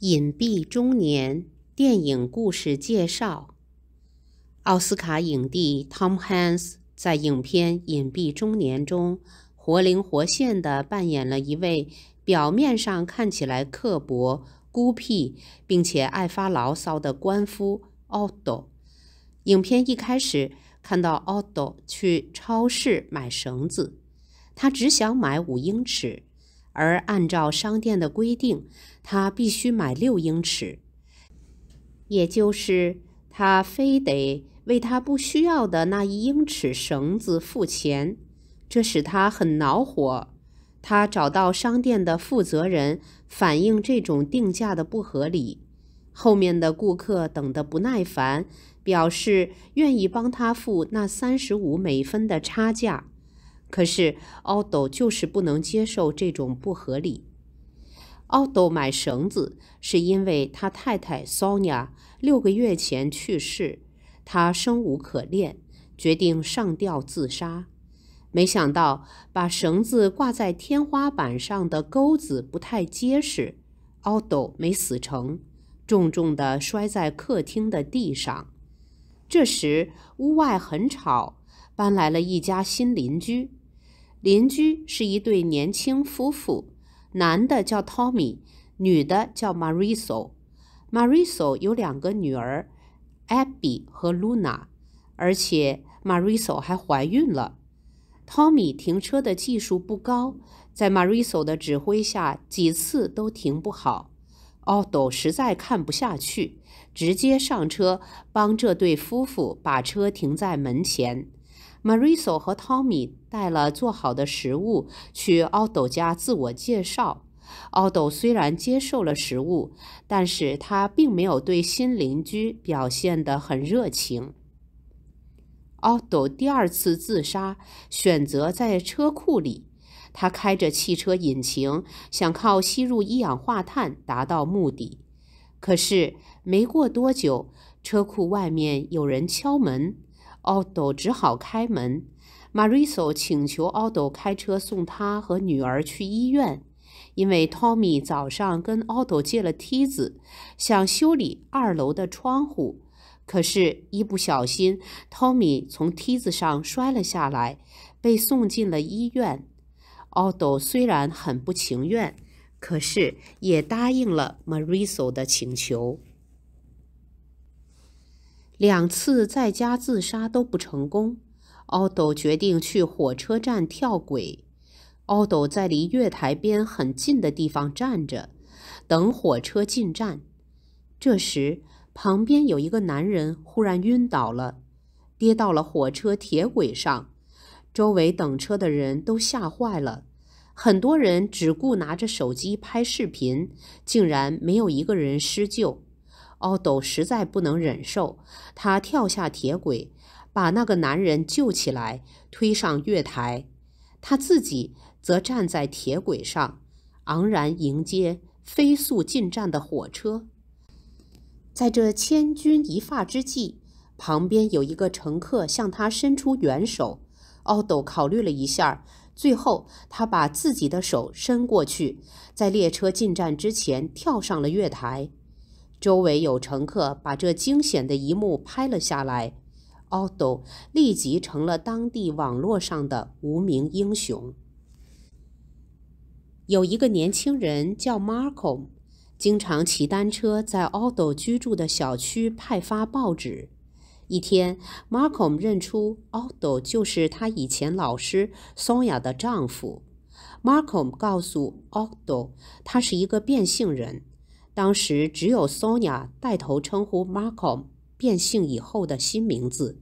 《隐蔽中年》电影故事介绍。奥斯卡影帝 Tom Hanks 在影片《隐蔽中年》中，活灵活现地扮演了一位表面上看起来刻薄、孤僻，并且爱发牢骚的官夫 Otto。影片一开始，看到 Otto 去超市买绳子，他只想买五英尺。而按照商店的规定，他必须买六英尺，也就是他非得为他不需要的那一英尺绳子付钱，这使他很恼火。他找到商店的负责人，反映这种定价的不合理。后面的顾客等得不耐烦，表示愿意帮他付那三十五美分的差价。可是奥斗就是不能接受这种不合理。奥斗买绳子是因为他太太 Sonia 六个月前去世，他生无可恋，决定上吊自杀。没想到把绳子挂在天花板上的钩子不太结实，奥斗没死成，重重的摔在客厅的地上。这时屋外很吵，搬来了一家新邻居。邻居是一对年轻夫妇，男的叫 Tommy，女的叫 Marisol。Marisol 有两个女儿，Abby 和 Luna，而且 Marisol 还怀孕了。Tommy 停车的技术不高，在 Marisol 的指挥下几次都停不好。Auto 实在看不下去，直接上车帮这对夫妇把车停在门前。Marisol 和 Tommy 带了做好的食物去 Odo 家自我介绍。Odo 虽然接受了食物，但是他并没有对新邻居表现得很热情。Odo 第二次自杀，选择在车库里。他开着汽车引擎，想靠吸入一氧化碳达到目的。可是没过多久，车库外面有人敲门。奥斗只好开门。Marisol 请求奥斗开车送他和女儿去医院，因为 Tommy 早上跟奥斗借了梯子，想修理二楼的窗户，可是，一不小心，Tommy 从梯子上摔了下来，被送进了医院。奥斗虽然很不情愿，可是也答应了 Marisol 的请求。两次在家自杀都不成功，奥斗决定去火车站跳轨。奥斗在离月台边很近的地方站着，等火车进站。这时，旁边有一个男人忽然晕倒了，跌到了火车铁轨上，周围等车的人都吓坏了，很多人只顾拿着手机拍视频，竟然没有一个人施救。奥斗实在不能忍受，他跳下铁轨，把那个男人救起来，推上月台。他自己则站在铁轨上，昂然迎接飞速进站的火车。在这千钧一发之际，旁边有一个乘客向他伸出援手。奥斗考虑了一下，最后他把自己的手伸过去，在列车进站之前跳上了月台。周围有乘客把这惊险的一幕拍了下来，奥 o 立即成了当地网络上的无名英雄。有一个年轻人叫 m a r 克 o 经常骑单车在奥 o 居住的小区派发报纸。一天，m a r 克 o 认出奥 o 就是他以前老师 Sonia 的丈夫。m a r 克 o 告诉奥 o 他是一个变性人。当时只有 Sonia 带头称呼 Markham 变性以后的新名字，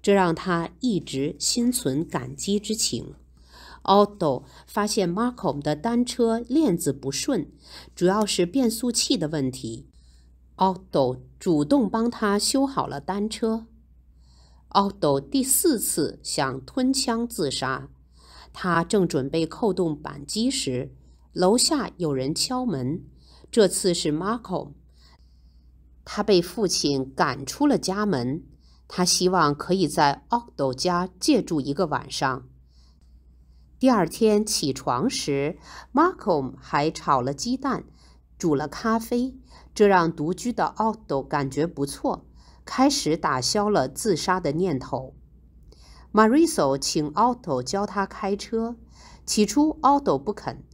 这让他一直心存感激之情。Otto 发现 Markham 的单车链子不顺，主要是变速器的问题。Otto 主动帮他修好了单车。Otto 第四次想吞枪自杀，他正准备扣动扳机时，楼下有人敲门。这次是 m a r k o m 他被父亲赶出了家门。他希望可以在奥斗家借住一个晚上。第二天起床时 m a r k o 还炒了鸡蛋，煮了咖啡，这让独居的奥斗感觉不错，开始打消了自杀的念头。Marisol 请奥斗教他开车，起初奥斗不肯。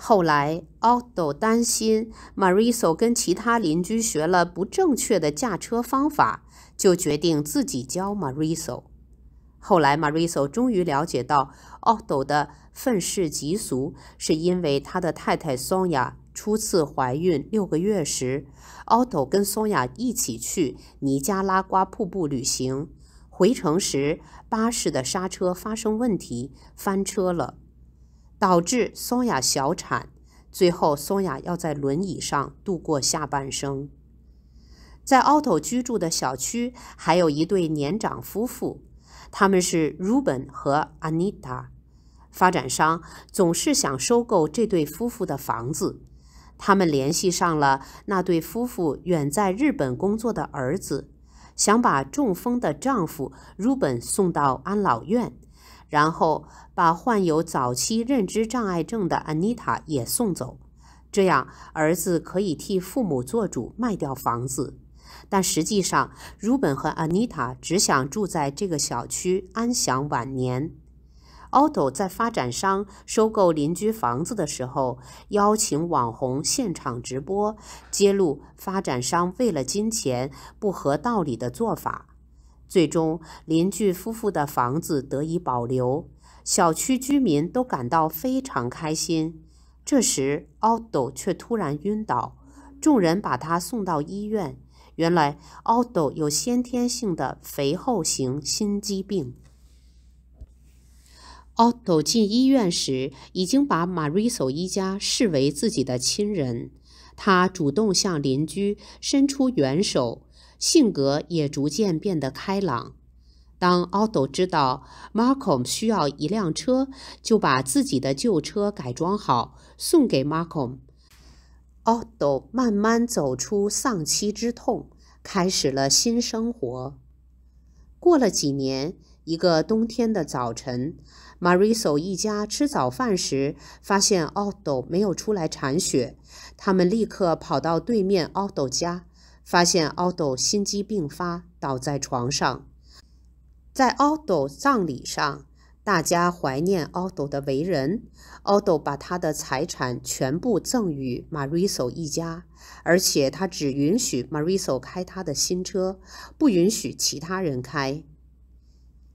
后来，奥斗担心 m a 马里 o 跟其他邻居学了不正确的驾车方法，就决定自己教 m a 马里 o 后来，m a 马里 o 终于了解到奥斗的愤世嫉俗是因为他的太太 Sonya 初次怀孕六个月时，奥斗跟 Sonya 一起去尼加拉瓜瀑布旅行，回程时巴士的刹车发生问题，翻车了。导致松雅小产，最后松雅要在轮椅上度过下半生。在奥 o 居住的小区还有一对年长夫妇，他们是 Ruben 和 Anita。发展商总是想收购这对夫妇的房子。他们联系上了那对夫妇远在日本工作的儿子，想把中风的丈夫 Ruben 送到安老院。然后把患有早期认知障碍症的安妮塔也送走，这样儿子可以替父母做主卖掉房子。但实际上，如本和安妮塔只想住在这个小区安享晚年。Otto 在发展商收购邻居房子的时候，邀请网红现场直播，揭露发展商为了金钱不合道理的做法。最终，邻居夫妇的房子得以保留，小区居民都感到非常开心。这时，奥斗却突然晕倒，众人把他送到医院。原来，奥斗有先天性的肥厚型心肌病。奥斗进医院时，已经把马瑞索一家视为自己的亲人，他主动向邻居伸出援手。性格也逐渐变得开朗。当奥斗知道 m a 马克 m 需要一辆车，就把自己的旧车改装好送给 Markham。克姆。奥 o 慢慢走出丧妻之痛，开始了新生活。过了几年，一个冬天的早晨，m a r i s o 一家吃早饭时发现 d o 没有出来铲雪，他们立刻跑到对面奥斗家。发现奥斗心肌病发，倒在床上。在奥斗葬礼上，大家怀念奥斗的为人。奥斗把他的财产全部赠与 Marisol 一家，而且他只允许 Marisol 开他的新车，不允许其他人开。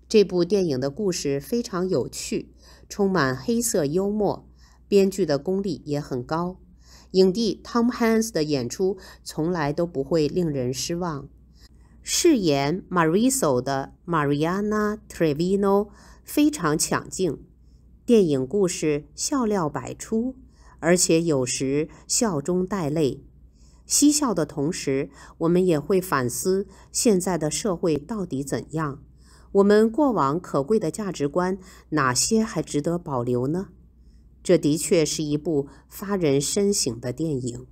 这部电影的故事非常有趣，充满黑色幽默，编剧的功力也很高。影帝 Tom Hanks 的演出从来都不会令人失望。饰演 Marisol 的 Mariana Trevino 非常抢镜。电影故事笑料百出，而且有时笑中带泪。嬉笑的同时，我们也会反思现在的社会到底怎样。我们过往可贵的价值观，哪些还值得保留呢？这的确是一部发人深省的电影。